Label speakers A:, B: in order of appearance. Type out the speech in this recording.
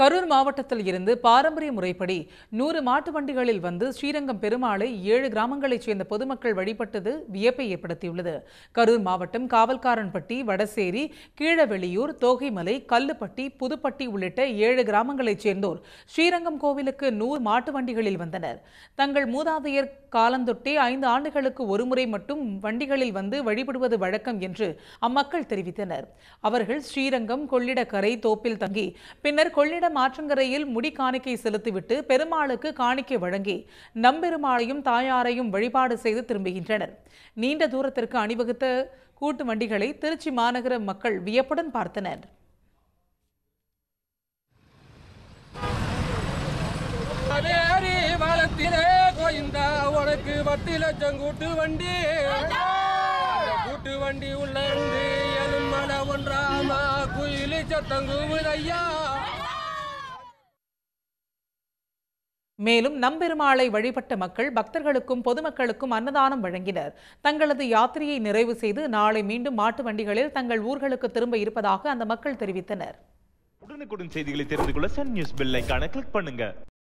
A: கரூர் மாவட்டத்தில் இருந்து பாரம்பரிய முறைப்படி நூறு மாட்டு வண்டிகளில் வந்து ஸ்ரீரங்கம் பெருமாளை ஏழு கிராமங்களைச் சேர்ந்த பொதுமக்கள் வழிபட்டது வியப்பை ஏற்படுத்தியுள்ளது கரூர் மாவட்டம் காவல்காரன்பட்டி வடசேரி கீழவெளியூர் தோகைமலை கல்லுப்பட்டி புதுப்பட்டி உள்ளிட்ட ஏழு கிராமங்களைச் சேர்ந்தோர் ஸ்ரீரங்கம் கோவிலுக்கு நூறு மாட்டு வண்டிகளில் வந்தனர் தங்கள் மூதாதையர் காலந்தொட்டே ஐந்து ஆண்டுகளுக்கு ஒருமுறை மட்டும் வண்டிகளில் வந்து வழிபடுவது வழக்கம் என்று அம்மக்கள் தெரிவித்தனர் அவர்கள் ஸ்ரீரங்கம் கொள்ளிடக்கரை தோப்பில் தங்கி பின்னர் கொள்ளிடம் ஆற்றங்கரையில் முடி காணிக்கை செலுத்திவிட்டு பெருமாளுக்கு காணிக்கை வழங்கி நம்பெருமாளையும் தாயாரையும் வழிபாடு செய்து திரும்புகின்றனர் நீண்ட தூரத்திற்கு அணிவகுத்த கூட்டு வண்டிகளை திருச்சி மாநகர மக்கள் வியப்புடன் பார்த்தனர்
B: கோயந்தா வண்டி கூட்டு வண்டி உள்ள ஒன்றாமா சத்தங்குவதையா
A: மேலும் நம்பெருமாளை வழிபட்ட மக்கள் பக்தர்களுக்கும் பொதுமக்களுக்கும் அன்னதானம் வழங்கினர் தங்களது யாத்திரையை நிறைவு செய்து நாளை மீண்டும் மாட்டு வண்டிகளில் தங்கள் ஊர்களுக்கு திரும்ப இருப்பதாக அந்த மக்கள் தெரிவித்தனர் உடனுக்குடன் செய்திகளை தெரிந்து கொள்ள சன் நியூஸ் கிளிக் பண்ணுங்க